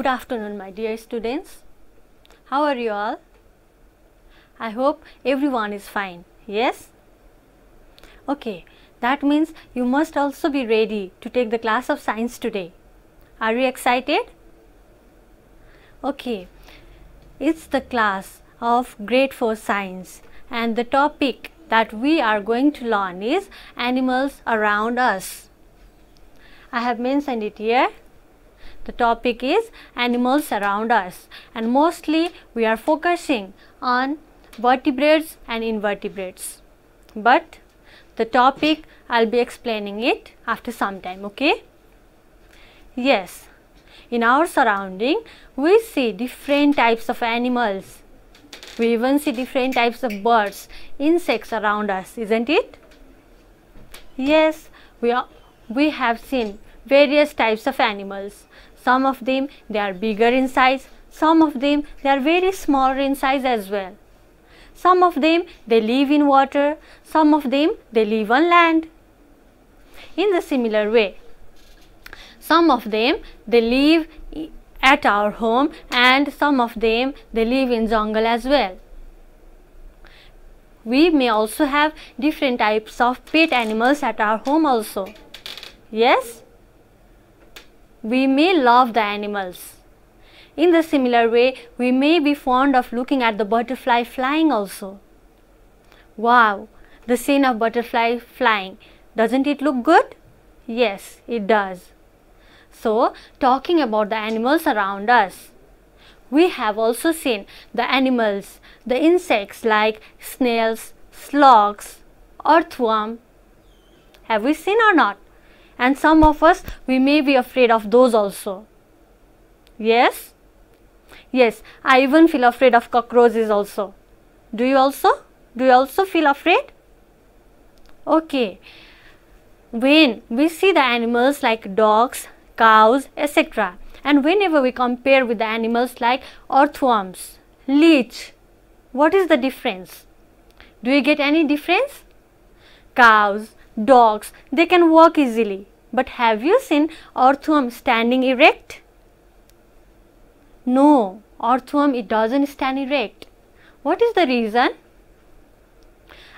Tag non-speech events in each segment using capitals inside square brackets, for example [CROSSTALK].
Good afternoon my dear students. How are you all? I hope everyone is fine. Yes? Okay, that means you must also be ready to take the class of science today. Are you excited? Okay, it's the class of grade 4 science and the topic that we are going to learn is animals around us. I have mentioned it here the topic is animals around us and mostly we are focusing on vertebrates and invertebrates. But the topic I will be explaining it after some time, okay? Yes, in our surrounding we see different types of animals. We even see different types of birds, insects around us, isn't it? Yes, we, are, we have seen various types of animals. Some of them they are bigger in size, some of them they are very small in size as well. Some of them they live in water, some of them they live on land. In the similar way, some of them they live at our home and some of them they live in jungle as well. We may also have different types of pet animals at our home also. Yes? we may love the animals. In the similar way, we may be fond of looking at the butterfly flying also. Wow, the scene of butterfly flying, doesn't it look good? Yes, it does. So, talking about the animals around us. We have also seen the animals, the insects like snails, slugs, earthworm. Have we seen or not? and some of us we may be afraid of those also. Yes? Yes, I even feel afraid of cockroaches also. Do you also? Do you also feel afraid? Okay. When we see the animals like dogs, cows, etc. And whenever we compare with the animals like earthworms, leech, what is the difference? Do you get any difference? Cows, dogs, they can walk easily. But have you seen earthworm standing erect? No, earthworm it doesn't stand erect. What is the reason?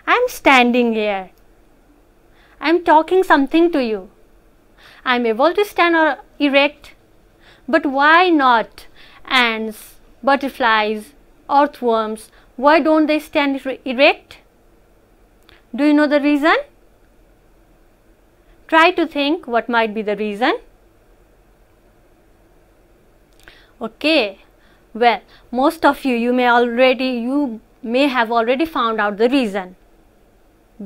I am standing here. I am talking something to you. I am able to stand or erect. But why not ants, butterflies, earthworms? Why don't they stand erect? Do you know the reason? Try to think what might be the reason. Okay, well, most of you, you may already, you may have already found out the reason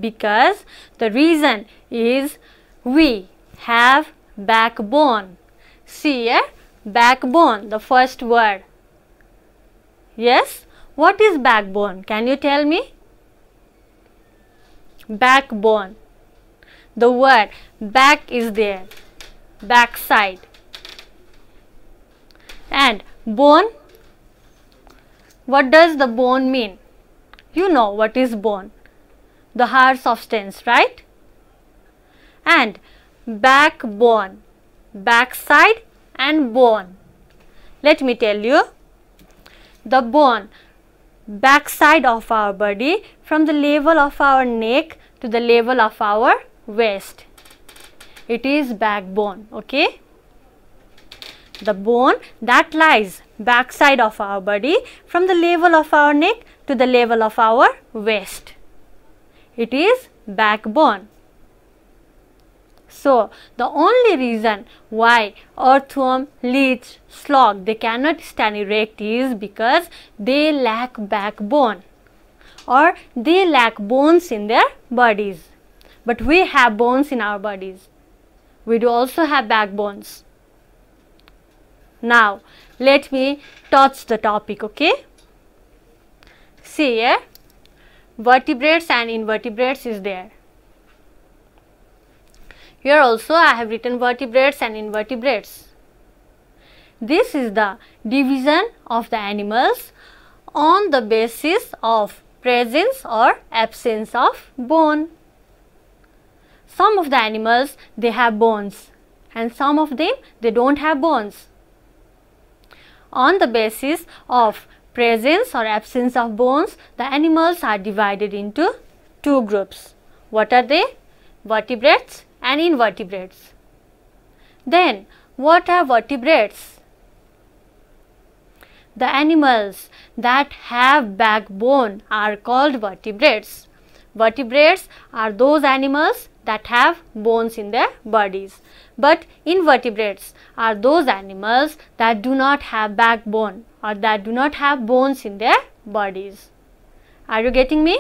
because the reason is we have backbone. See here, eh? backbone, the first word. Yes, what is backbone? Can you tell me? Backbone. The word back is there back side and bone what does the bone mean you know what is bone the hard substance right and back back backside and bone let me tell you the bone backside of our body from the level of our neck to the level of our waist it is backbone okay the bone that lies backside of our body from the level of our neck to the level of our waist it is backbone so the only reason why earthworm, leech, slug they cannot stand erect is because they lack backbone or they lack bones in their bodies. But we have bones in our bodies we do also have backbones. Now, let me touch the topic, okay. See here, vertebrates and invertebrates is there. Here also I have written vertebrates and invertebrates. This is the division of the animals on the basis of presence or absence of bone some of the animals they have bones and some of them they don't have bones. On the basis of presence or absence of bones, the animals are divided into two groups. What are they? Vertebrates and invertebrates. Then, what are vertebrates? The animals that have backbone are called vertebrates. Vertebrates are those animals that have bones in their bodies. But invertebrates are those animals that do not have backbone or that do not have bones in their bodies. Are you getting me?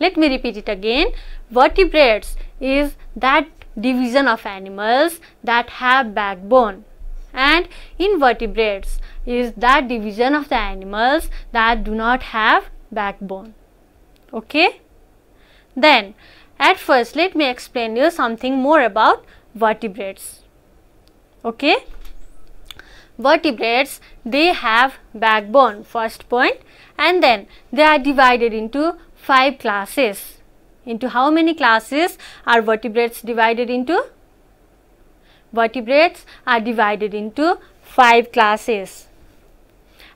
Let me repeat it again. Vertebrates is that division of animals that have backbone and invertebrates is that division of the animals that do not have backbone. Okay? Then at first, let me explain you something more about vertebrates. Okay? Vertebrates, they have backbone, first point, and then they are divided into five classes. Into how many classes are vertebrates divided into? Vertebrates are divided into five classes.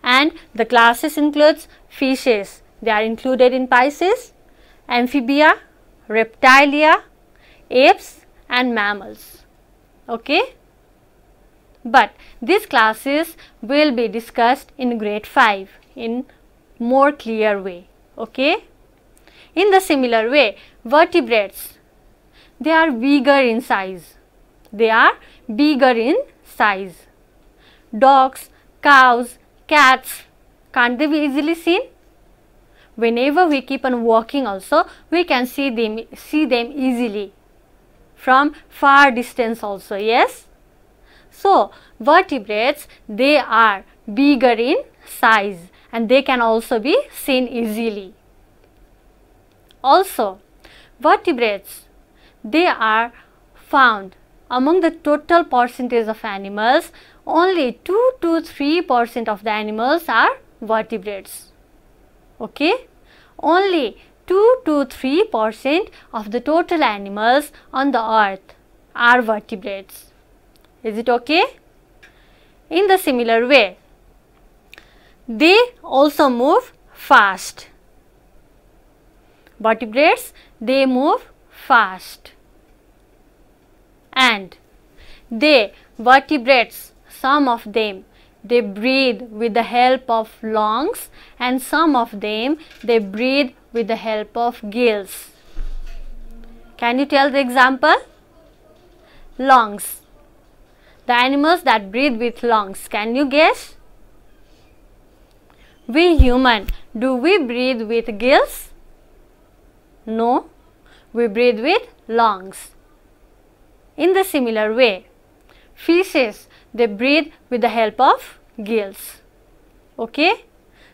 And the classes includes fishes, they are included in Pisces, amphibia, reptilia, apes and mammals. Okay? But these classes will be discussed in grade 5 in more clear way. Okay? In the similar way, vertebrates, they are bigger in size. They are bigger in size. Dogs, cows, cats, can't they be easily seen? whenever we keep on walking also we can see them see them easily from far distance also yes so vertebrates they are bigger in size and they can also be seen easily also vertebrates they are found among the total percentage of animals only 2 to 3 percent of the animals are vertebrates okay only 2 to 3 percent of the total animals on the earth are vertebrates is it okay in the similar way they also move fast vertebrates they move fast and they vertebrates some of them they breathe with the help of lungs and some of them they breathe with the help of gills. Can you tell the example? Lungs. The animals that breathe with lungs. Can you guess? We human, do we breathe with gills? No, we breathe with lungs. In the similar way, fishes they breathe with the help of gills. Okay.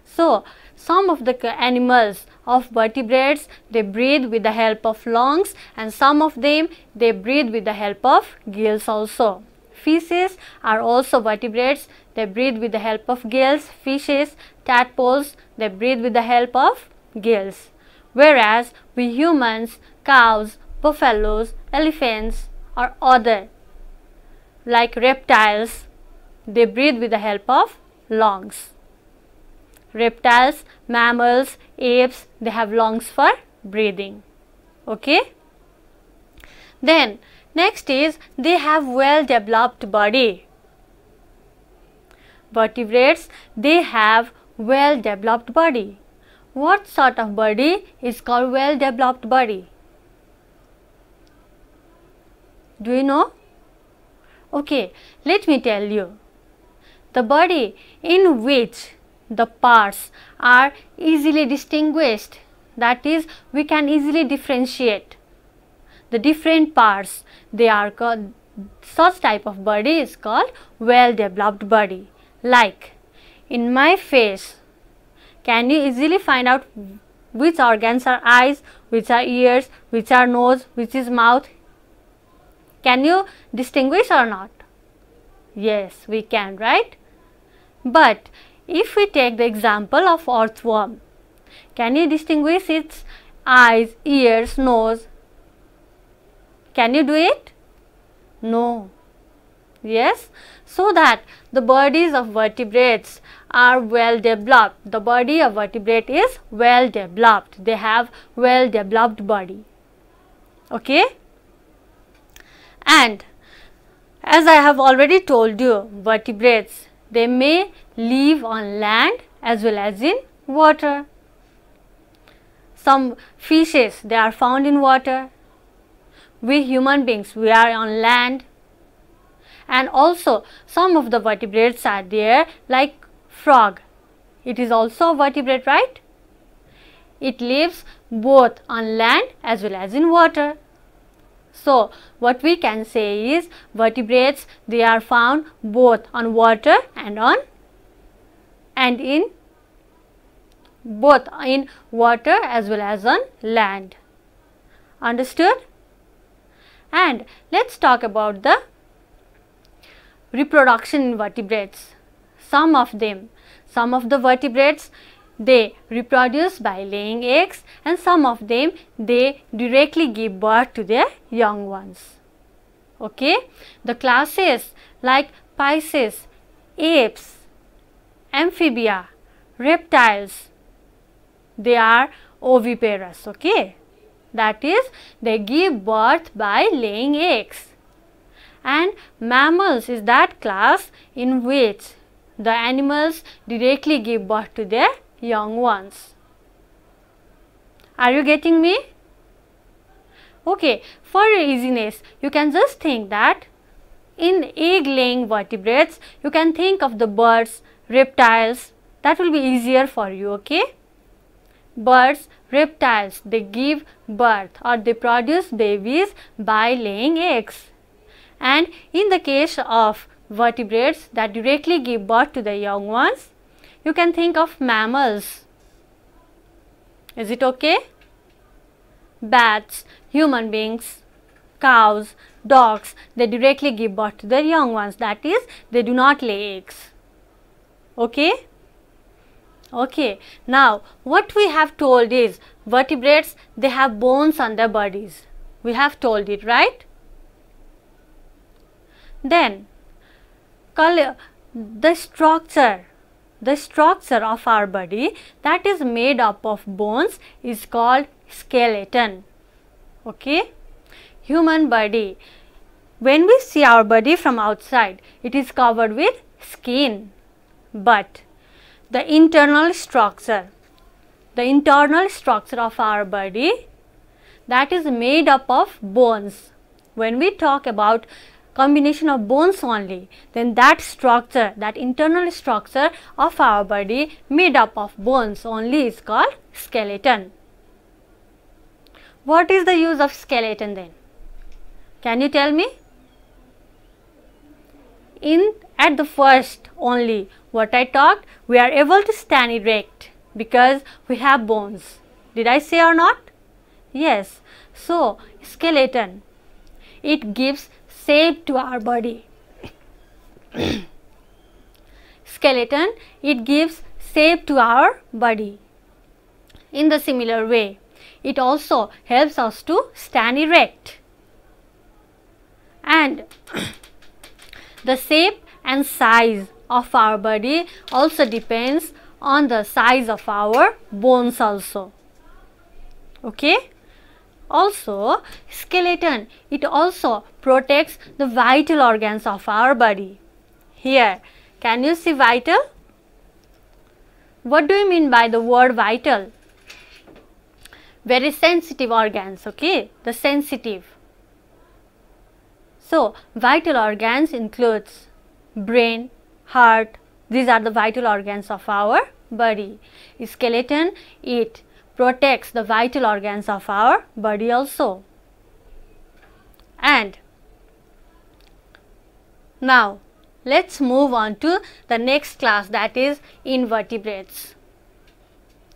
So, some of the animals of vertebrates they breathe with the help of lungs and some of them they breathe with the help of gills also. Fishes are also vertebrates they breathe with the help of gills. Fishes, tadpoles they breathe with the help of gills. Whereas we humans, cows, buffaloes, elephants or other like reptiles, they breathe with the help of lungs. Reptiles, mammals, apes, they have lungs for breathing. Okay? Then, next is they have well developed body. Vertebrates, they have well developed body. What sort of body is called well developed body? Do you know? Okay, let me tell you. The body in which the parts are easily distinguished that is we can easily differentiate the different parts they are called such type of body is called well developed body like in my face can you easily find out which organs are eyes which are ears which are nose which is mouth can you distinguish or not? Yes, we can, right? But if we take the example of earthworm, can you distinguish its eyes, ears, nose? Can you do it? No. Yes, so that the bodies of vertebrates are well developed. The body of vertebrate is well developed. They have well developed body. Okay and as I have already told you vertebrates they may live on land as well as in water. Some fishes they are found in water. We human beings we are on land and also some of the vertebrates are there like frog. It is also a vertebrate right? It lives both on land as well as in water. So, what we can say is vertebrates they are found both on water and on and in both in water as well as on land. Understood? And let us talk about the reproduction in vertebrates. Some of them, some of the vertebrates they reproduce by laying eggs and some of them they directly give birth to their young ones. Okay. The classes like Pisces, apes, amphibia, reptiles, they are oviparous. Okay. That is they give birth by laying eggs. And mammals is that class in which the animals directly give birth to their young ones. Are you getting me? Okay, for easiness, you can just think that in egg laying vertebrates, you can think of the birds, reptiles, that will be easier for you, okay? Birds, reptiles, they give birth or they produce babies by laying eggs. And in the case of vertebrates that directly give birth to the young ones, you can think of mammals. Is it okay? Bats, human beings, cows, dogs, they directly give birth to their young ones. That is, they do not lay eggs. Okay? Okay. Now, what we have told is vertebrates, they have bones on their bodies. We have told it, right? Then, color, the structure the structure of our body that is made up of bones is called skeleton. Okay? Human body. When we see our body from outside, it is covered with skin. But the internal structure, the internal structure of our body that is made up of bones. When we talk about combination of bones only, then that structure, that internal structure of our body made up of bones only is called skeleton. What is the use of skeleton then? Can you tell me? In at the first only what I talked, we are able to stand erect because we have bones. Did I say or not? Yes. So, skeleton, it gives shape to our body. Skeleton, it gives shape to our body. In the similar way, it also helps us to stand erect. And [CLEARS THROAT] the shape and size of our body also depends on the size of our bones also. Okay also skeleton it also protects the vital organs of our body here can you see vital what do you mean by the word vital very sensitive organs okay the sensitive so vital organs includes brain heart these are the vital organs of our body skeleton it protects the vital organs of our body also. And now, let us move on to the next class that is invertebrates.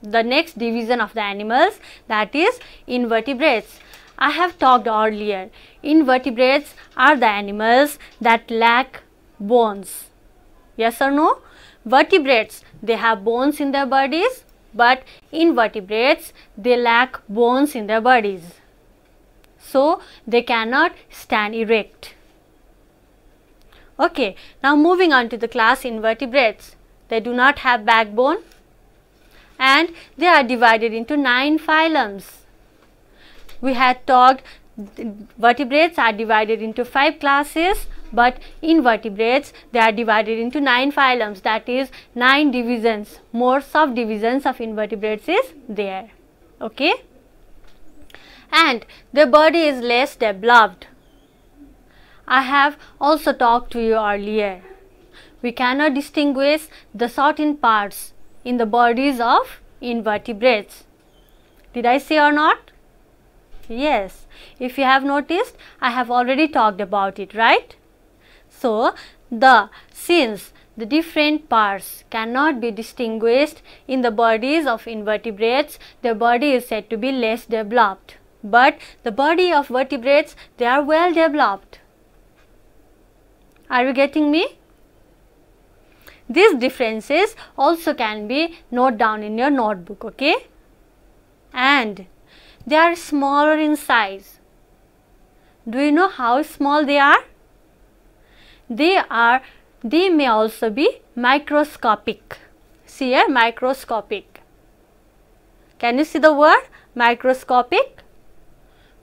The next division of the animals that is invertebrates. I have talked earlier, invertebrates are the animals that lack bones. Yes or no? Vertebrates, they have bones in their bodies but invertebrates they lack bones in their bodies. So, they cannot stand erect. Okay, now moving on to the class invertebrates. They do not have backbone and they are divided into 9 phylums. We had talked vertebrates are divided into 5 classes but invertebrates they are divided into 9 phylums that is 9 divisions more subdivisions of invertebrates is there okay and the body is less developed i have also talked to you earlier we cannot distinguish the certain parts in the bodies of invertebrates did i say or not yes if you have noticed i have already talked about it right so, the since the different parts cannot be distinguished in the bodies of invertebrates, their body is said to be less developed. But the body of vertebrates, they are well developed. Are you getting me? These differences also can be note down in your notebook, okay? And they are smaller in size. Do you know how small they are? they are they may also be microscopic. See here microscopic. Can you see the word microscopic?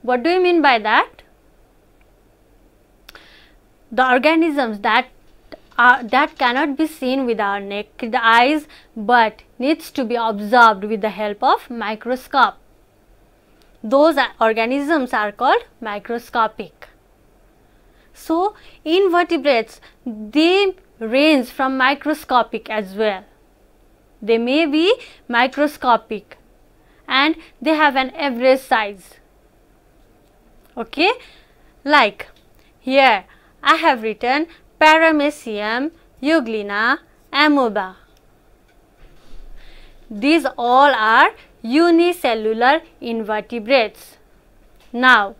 What do you mean by that? The organisms that are, that cannot be seen with our naked eyes but needs to be observed with the help of microscope. Those organisms are called microscopic. So invertebrates they range from microscopic as well. They may be microscopic and they have an average size. Okay, like here I have written Paramecium, Euglena, Amoeba. These all are unicellular invertebrates. Now,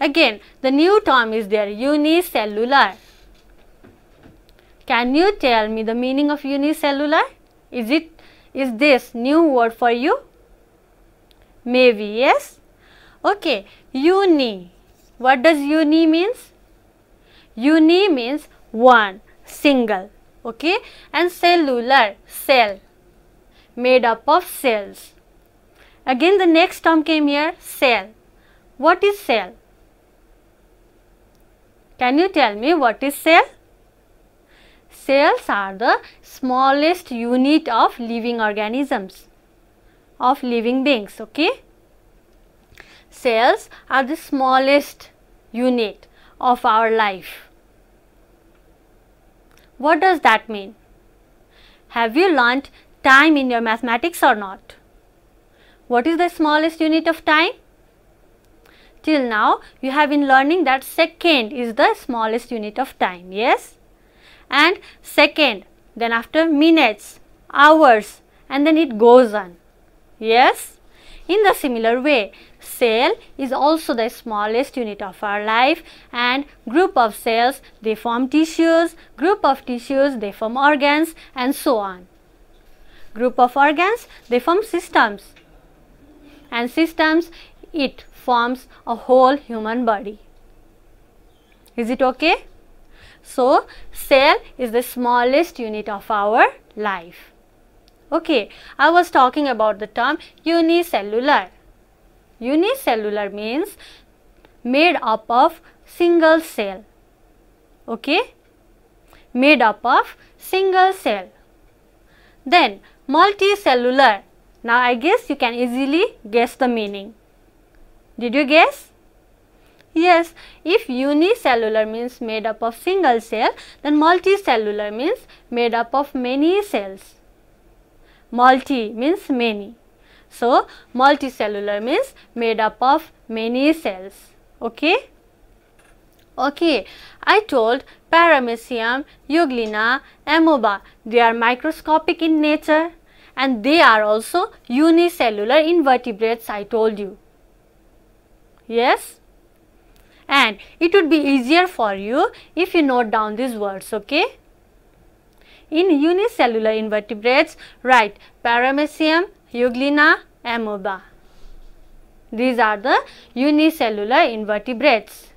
Again, the new term is there, unicellular. Can you tell me the meaning of unicellular? Is it is this new word for you? Maybe, yes? Okay, uni. What does uni means? Uni means one, single, okay? And cellular, cell, made up of cells. Again the next term came here, cell. What is cell? Can you tell me what is cell? Cells are the smallest unit of living organisms, of living beings, okay. Cells are the smallest unit of our life. What does that mean? Have you learnt time in your mathematics or not? What is the smallest unit of time? Till now you have been learning that second is the smallest unit of time, yes? And second, then after minutes, hours and then it goes on, yes? In the similar way, cell is also the smallest unit of our life and group of cells they form tissues, group of tissues they form organs and so on. Group of organs they form systems and systems it forms a whole human body. Is it okay? So, cell is the smallest unit of our life. Okay, I was talking about the term unicellular. Unicellular means made up of single cell. Okay, made up of single cell. Then multicellular. Now, I guess you can easily guess the meaning. Did you guess? Yes, if unicellular means made up of single cell, then multicellular means made up of many cells. Multi means many. So, multicellular means made up of many cells. Okay? Okay, I told Paramecium, Euglena, Amoeba, they are microscopic in nature and they are also unicellular invertebrates I told you yes and it would be easier for you if you note down these words okay in unicellular invertebrates write paramecium euglena amoeba these are the unicellular invertebrates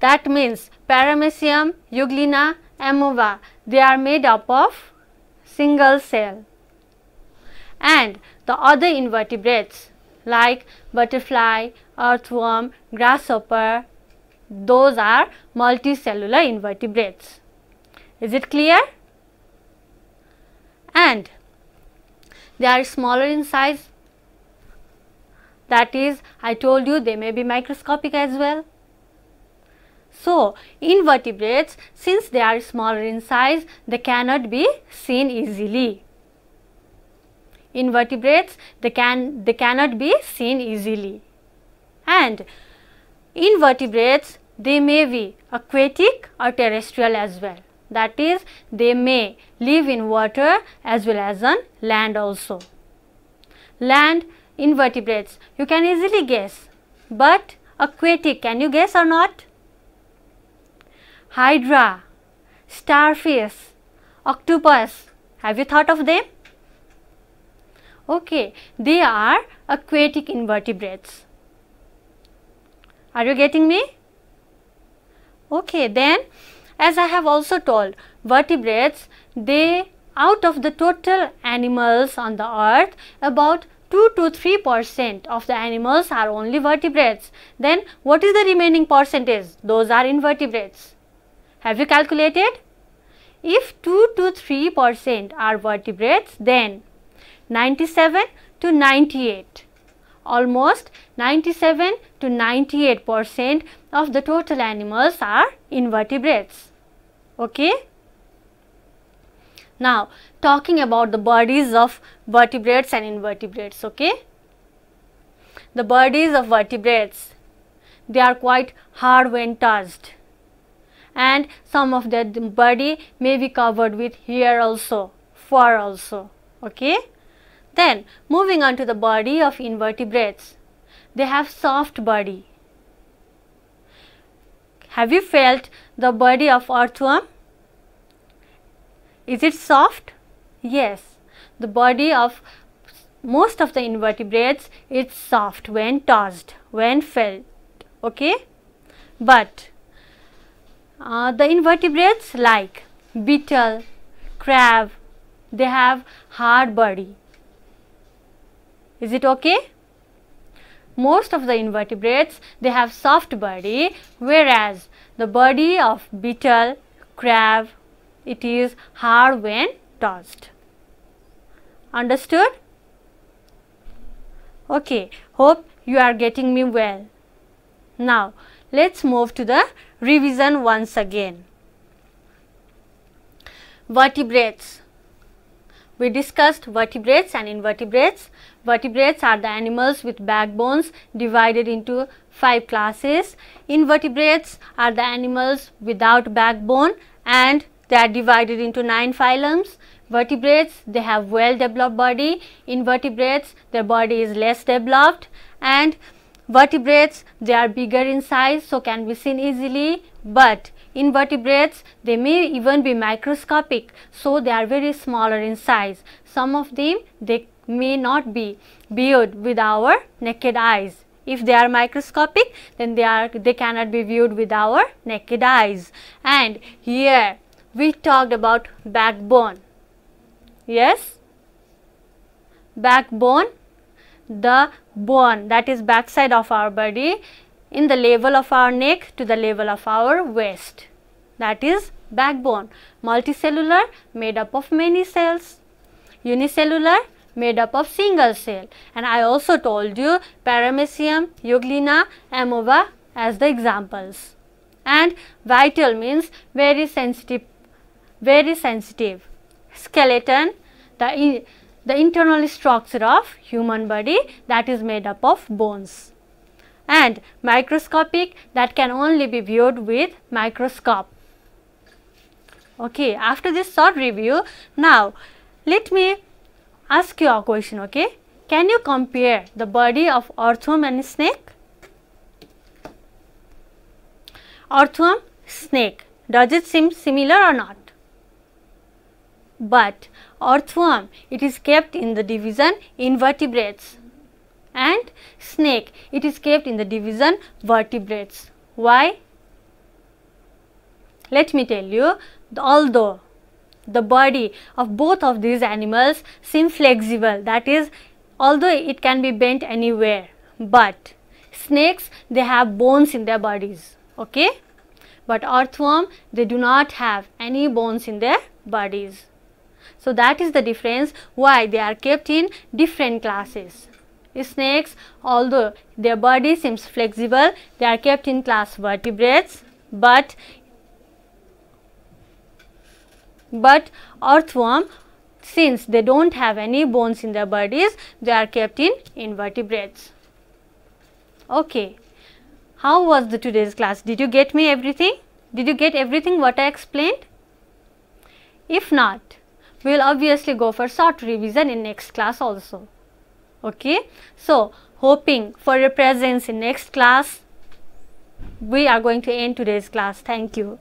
that means paramecium euglena amoeba they are made up of single cell and the other invertebrates like butterfly, earthworm, grasshopper. Those are multicellular invertebrates. Is it clear? And they are smaller in size. That is, I told you they may be microscopic as well. So, invertebrates, since they are smaller in size, they cannot be seen easily invertebrates they can they cannot be seen easily and invertebrates they may be aquatic or terrestrial as well that is they may live in water as well as on land also. Land invertebrates you can easily guess but aquatic can you guess or not? Hydra, starfish, octopus have you thought of them? Okay, they are aquatic invertebrates. Are you getting me? Okay, then as I have also told vertebrates, they out of the total animals on the earth about 2 to 3 percent of the animals are only vertebrates. Then what is the remaining percentage? Those are invertebrates. Have you calculated? If 2 to 3 percent are vertebrates, then 97 to 98 almost 97 to 98 percent of the total animals are invertebrates. Okay? Now, talking about the bodies of vertebrates and invertebrates, okay? The bodies of vertebrates, they are quite hard when touched and some of their body may be covered with hair also, fur also, okay? Then moving on to the body of invertebrates. They have soft body. Have you felt the body of earthworm? Is it soft? Yes. The body of most of the invertebrates is soft when tossed, when felt. Okay? But uh, the invertebrates like beetle, crab, they have hard body is it okay? Most of the invertebrates, they have soft body, whereas the body of beetle, crab, it is hard when tossed. Understood? Okay, hope you are getting me well. Now, let's move to the revision once again. Vertebrates. We discussed vertebrates and invertebrates. Vertebrates are the animals with backbones divided into five classes. Invertebrates are the animals without backbone and they are divided into nine phylums. Vertebrates, they have well developed body. Invertebrates, their body is less developed and vertebrates, they are bigger in size so can be seen easily but invertebrates they may even be microscopic so they are very smaller in size some of them they may not be viewed with our naked eyes. If they are microscopic, then they are they cannot be viewed with our naked eyes. And here we talked about backbone. Yes, backbone, the bone that is backside of our body in the level of our neck to the level of our waist. That is backbone. Multicellular made up of many cells. Unicellular made up of single cell and I also told you paramecium, euglena, Amoeba as the examples. And vital means very sensitive, very sensitive. Skeleton, the, the internal structure of human body that is made up of bones and microscopic that can only be viewed with microscope. Okay, after this short review, now let me ask you a question, okay? Can you compare the body of earthworm and snake? Earthworm, snake. Does it seem similar or not? But earthworm, it is kept in the division invertebrates and snake, it is kept in the division vertebrates. Why? Let me tell you, although the body of both of these animals seem flexible that is although it can be bent anywhere but snakes they have bones in their bodies okay but earthworm they do not have any bones in their bodies so that is the difference why they are kept in different classes snakes although their body seems flexible they are kept in class vertebrates but but earthworm since they do not have any bones in their bodies, they are kept in invertebrates. Okay. How was the today's class? Did you get me everything? Did you get everything what I explained? If not, we will obviously go for short revision in next class also. Okay. So, hoping for your presence in next class, we are going to end today's class. Thank you.